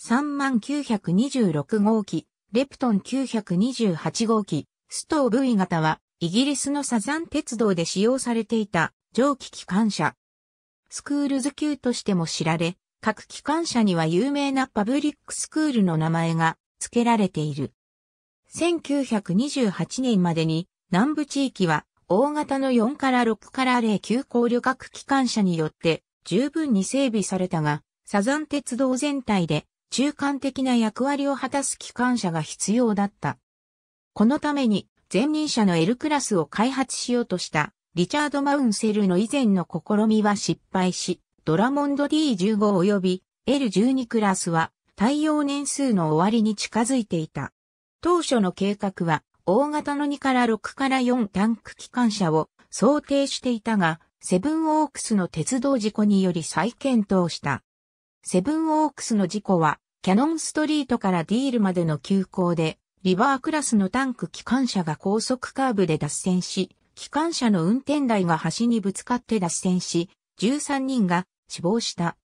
3926号機、レプトン928号機、ストー V 型は、イギリスのサザン鉄道で使用されていた蒸気機関車。スクールズ級としても知られ、各機関車には有名なパブリックスクールの名前が付けられている。1928年までに南部地域は大型の4から6から0急行旅客機関車によって十分に整備されたが、サザン鉄道全体で中間的な役割を果たす機関車が必要だった。このために前任者の L クラスを開発しようとしたリチャード・マウンセルの以前の試みは失敗し、ドラモンド D15 及び L12 クラスは対応年数の終わりに近づいていた。当初の計画は大型の2から6から4タンク機関車を想定していたが、セブンオークスの鉄道事故により再検討した。セブンオークスの事故は、キャノンストリートからディールまでの急行で、リバークラスのタンク機関車が高速カーブで脱線し、機関車の運転台が端にぶつかって脱線し、13人が死亡した。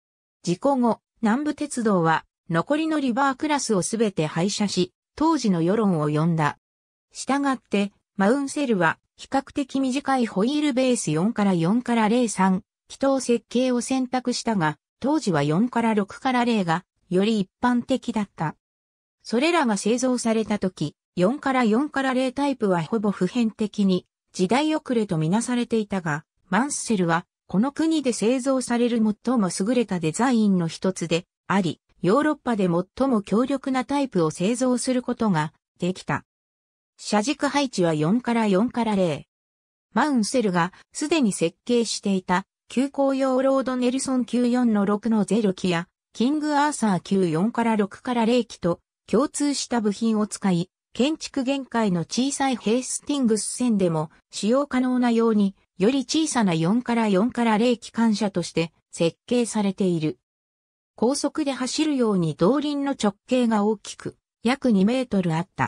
事故後、南部鉄道は残りのリバークラスをすべて廃車し、当時の世論を呼んだ。したがって、マウンセルは比較的短いホイールベース4から4から03、気筒設計を選択したが、当時は4から6から0が、より一般的だった。それらが製造された時、4から4から0タイプはほぼ普遍的に、時代遅れとみなされていたが、マンスセルは、この国で製造される最も優れたデザインの一つであり、ヨーロッパで最も強力なタイプを製造することができた。車軸配置は4から4から0。マウンセルがすでに設計していた急行用ロードネルソン94の6の0機や、キングアーサー94から6から0機と共通した部品を使い、建築限界の小さいヘイスティングス線でも使用可能なように、より小さな4から4から0機関車として設計されている。高速で走るように動輪の直径が大きく、約2メートルあった。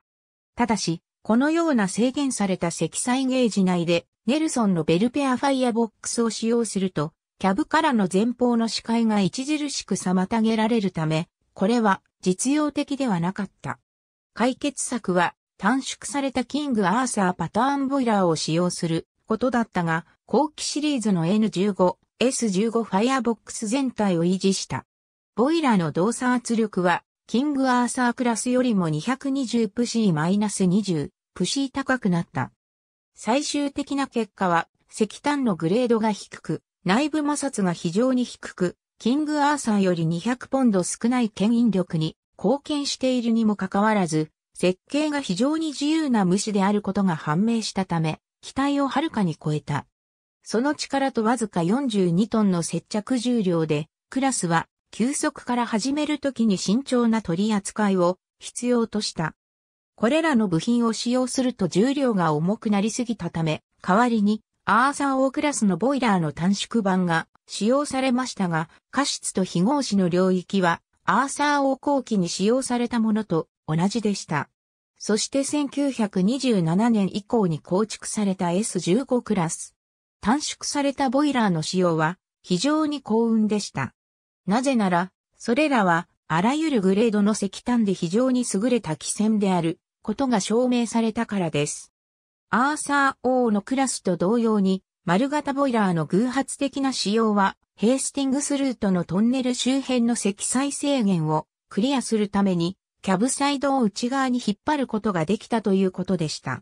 ただし、このような制限された積載ゲージ内でネルソンのベルペアファイアボックスを使用すると、キャブからの前方の視界が著しく妨げられるため、これは実用的ではなかった。解決策は短縮されたキングアーサーパターンボイラーを使用することだったが、後期シリーズの N15、S15 ファイアボックス全体を維持した。ボイラーの動作圧力は、キングアーサークラスよりも220プシーマイナス -20 プシー高くなった。最終的な結果は、石炭のグレードが低く、内部摩擦が非常に低く、キングアーサーより200ポンド少ない牽引力に貢献しているにもかかわらず、設計が非常に自由な無視であることが判明したため、機体をはるかに超えた。その力とわずか42トンの接着重量で、クラスは、急速から始めるときに慎重な取り扱いを必要とした。これらの部品を使用すると重量が重くなりすぎたため、代わりにアーサー O クラスのボイラーの短縮版が使用されましたが、過失と非合子の領域はアーサー O 後期に使用されたものと同じでした。そして1927年以降に構築された S15 クラス。短縮されたボイラーの使用は非常に幸運でした。なぜなら、それらはあらゆるグレードの石炭で非常に優れた汽船であることが証明されたからです。アーサー王のクラスと同様に、丸型ボイラーの偶発的な使用は、ヘースティングスルートのトンネル周辺の積載制限をクリアするために、キャブサイドを内側に引っ張ることができたということでした。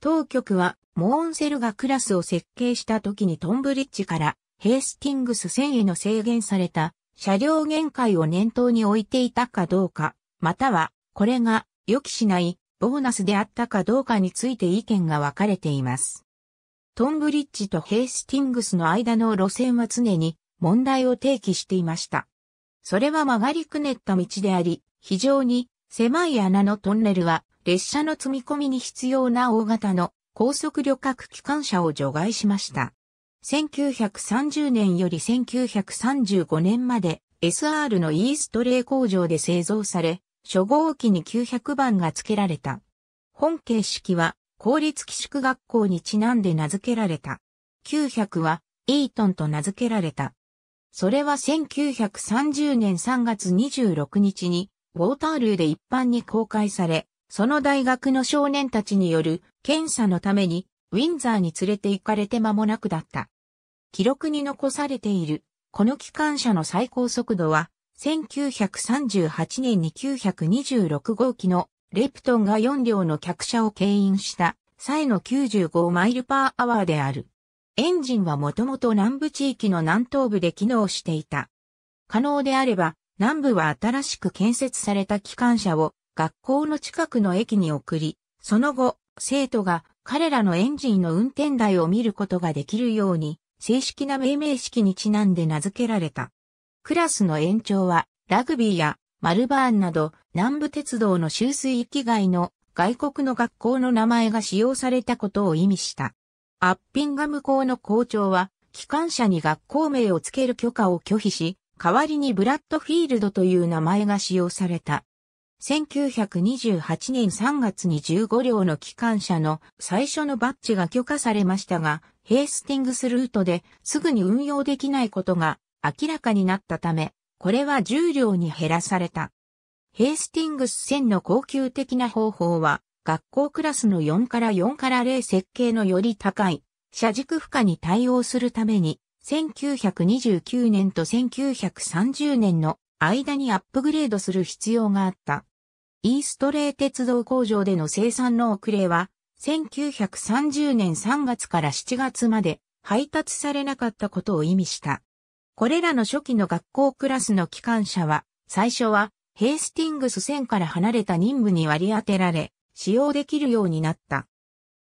当局は、モーンセルがクラスを設計した時にトンブリッジからヘースティングス線への制限された車両限界を念頭に置いていたかどうか、またはこれが予期しないボーナスであったかどうかについて意見が分かれています。トンブリッジとヘイスティングスの間の路線は常に問題を提起していました。それは曲がりくねった道であり、非常に狭い穴のトンネルは列車の積み込みに必要な大型の高速旅客機関車を除外しました。1930年より1935年まで SR のイーストレイ工場で製造され、初号機に900番が付けられた。本形式は公立寄宿学校にちなんで名付けられた。900はイートンと名付けられた。それは1930年3月26日にウォータールーで一般に公開され、その大学の少年たちによる検査のためにウィンザーに連れて行かれて間もなくだった。記録に残されている、この機関車の最高速度は1938年に926号機のレプトンが4両の客車を牽引した際の95マイルパーアワーである。エンジンはもともと南部地域の南東部で機能していた。可能であれば、南部は新しく建設された機関車を学校の近くの駅に送り、その後、生徒が彼らのエンジンの運転台を見ることができるように、正式な命名式にちなんで名付けられた。クラスの延長は、ラグビーやマルバーンなど南部鉄道の修水域外の外国の学校の名前が使用されたことを意味した。アッピンガム校の校長は、機関車に学校名を付ける許可を拒否し、代わりにブラッドフィールドという名前が使用された。1928年3月に15両の機関車の最初のバッジが許可されましたが、ヘースティングスルートですぐに運用できないことが明らかになったため、これは重量に減らされた。ヘイスティングス線の高級的な方法は、学校クラスの4から4から0設計のより高い、車軸負荷に対応するために、1929年と1930年の間にアップグレードする必要があった。イーストレイ鉄道工場での生産の遅れは、1930年3月から7月まで配達されなかったことを意味した。これらの初期の学校クラスの機関車は、最初はヘイスティングス線から離れた任務に割り当てられ、使用できるようになった。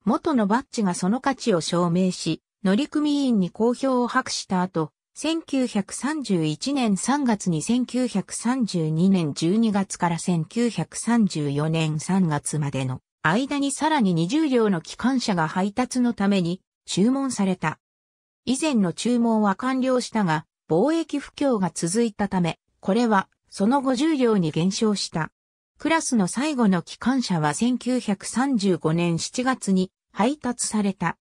元のバッジがその価値を証明し、乗組員に好評を博した後、1931年3月に1932年12月から1934年3月までの間にさらに20両の機関車が配達のために注文された。以前の注文は完了したが、貿易不況が続いたため、これはその5 0両に減少した。クラスの最後の機関車は1935年7月に配達された。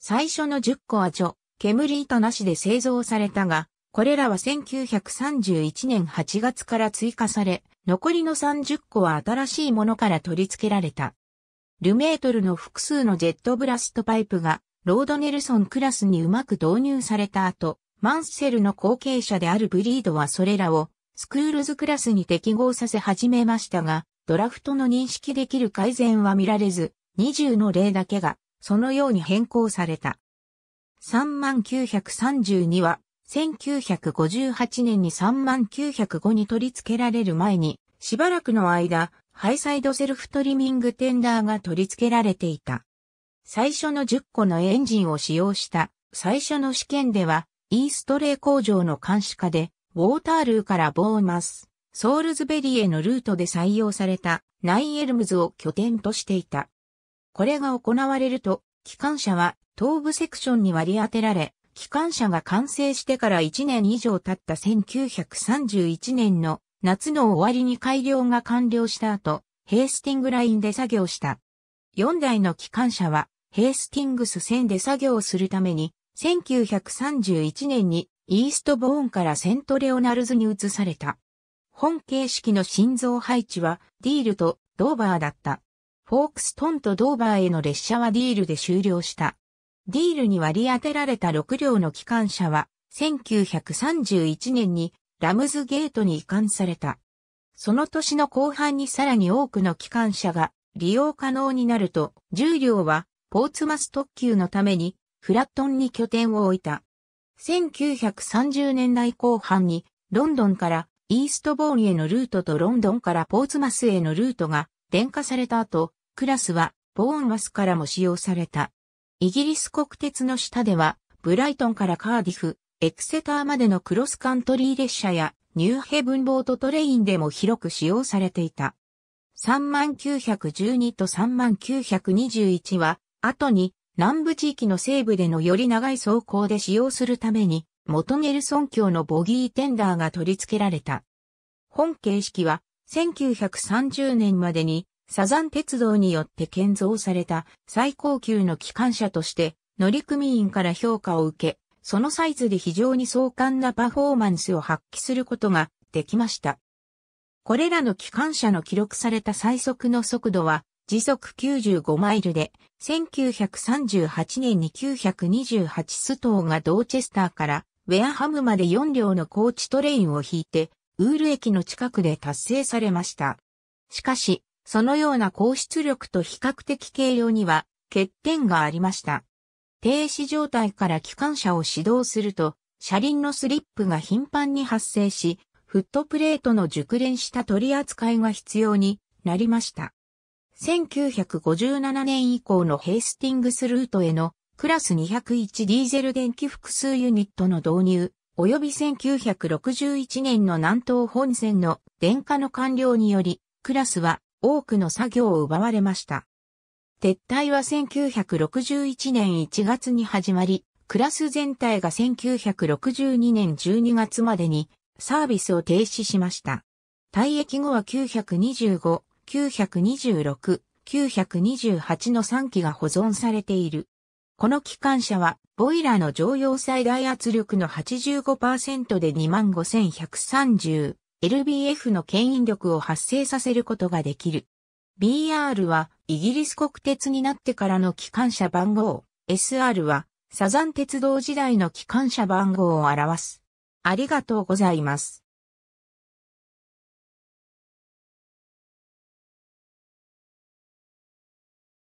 最初の10個は除、煙糸なしで製造されたが、これらは1931年8月から追加され、残りの30個は新しいものから取り付けられた。ルメートルの複数のジェットブラストパイプが、ロードネルソンクラスにうまく導入された後、マンセルの後継者であるブリードはそれらをスクールズクラスに適合させ始めましたが、ドラフトの認識できる改善は見られず、20の例だけがそのように変更された。3932は、1958年に3905に取り付けられる前に、しばらくの間、ハイサイドセルフトリミングテンダーが取り付けられていた。最初の10個のエンジンを使用した最初の試験では、イーストレイ工場の監視下で、ウォータールーからボーマス、ソールズベリーへのルートで採用されたナイエルムズを拠点としていた。これが行われると、機関車は東部セクションに割り当てられ、機関車が完成してから1年以上経った1931年の夏の終わりに改良が完了した後、ヘースティングラインで作業した。4台の機関車はヘースティングス線で作業するために1931年にイーストボーンからセントレオナルズに移された。本形式の心臓配置はディールとドーバーだった。フォークストンとドーバーへの列車はディールで終了した。ディールに割り当てられた6両の機関車は1931年にラムズゲートに移管された。その年の後半にさらに多くの機関車が利用可能になると、10両はポーツマス特急のためにフラットンに拠点を置いた。1930年代後半に、ロンドンからイーストボーンへのルートとロンドンからポーツマスへのルートが電化された後、クラスはボーンマスからも使用された。イギリス国鉄の下では、ブライトンからカーディフ、エクセターまでのクロスカントリー列車やニューヘブンボートトレインでも広く使用されていた。3912と3921は、後に南部地域の西部でのより長い走行で使用するために、元ネルソン橋のボギーテンダーが取り付けられた。本形式は、1930年までにサザン鉄道によって建造された最高級の機関車として乗組員から評価を受け、そのサイズで非常に壮観なパフォーマンスを発揮することができました。これらの機関車の記録された最速の速度は時速95マイルで、1938年に928ストーがドーチェスターからウェアハムまで4両の高地トレインを引いて、ウール駅の近くで達成されました。しかし、そのような高出力と比較的軽量には欠点がありました。停止状態から機関車を始動すると、車輪のスリップが頻繁に発生し、フットプレートの熟練した取り扱いが必要になりました。1957年以降のヘイスティングスルートへのクラス201ディーゼル電気複数ユニットの導入、及び1961年の南東本線の電化の完了により、クラスは多くの作業を奪われました。撤退は1961年1月に始まり、クラス全体が1962年12月までにサービスを停止しました。退役後は925 926、928の3機が保存されている。この機関車は、ボイラーの常用最大圧力の85%で 25130LBF の牽引力を発生させることができる。BR は、イギリス国鉄になってからの機関車番号、SR は、サザン鉄道時代の機関車番号を表す。ありがとうございます。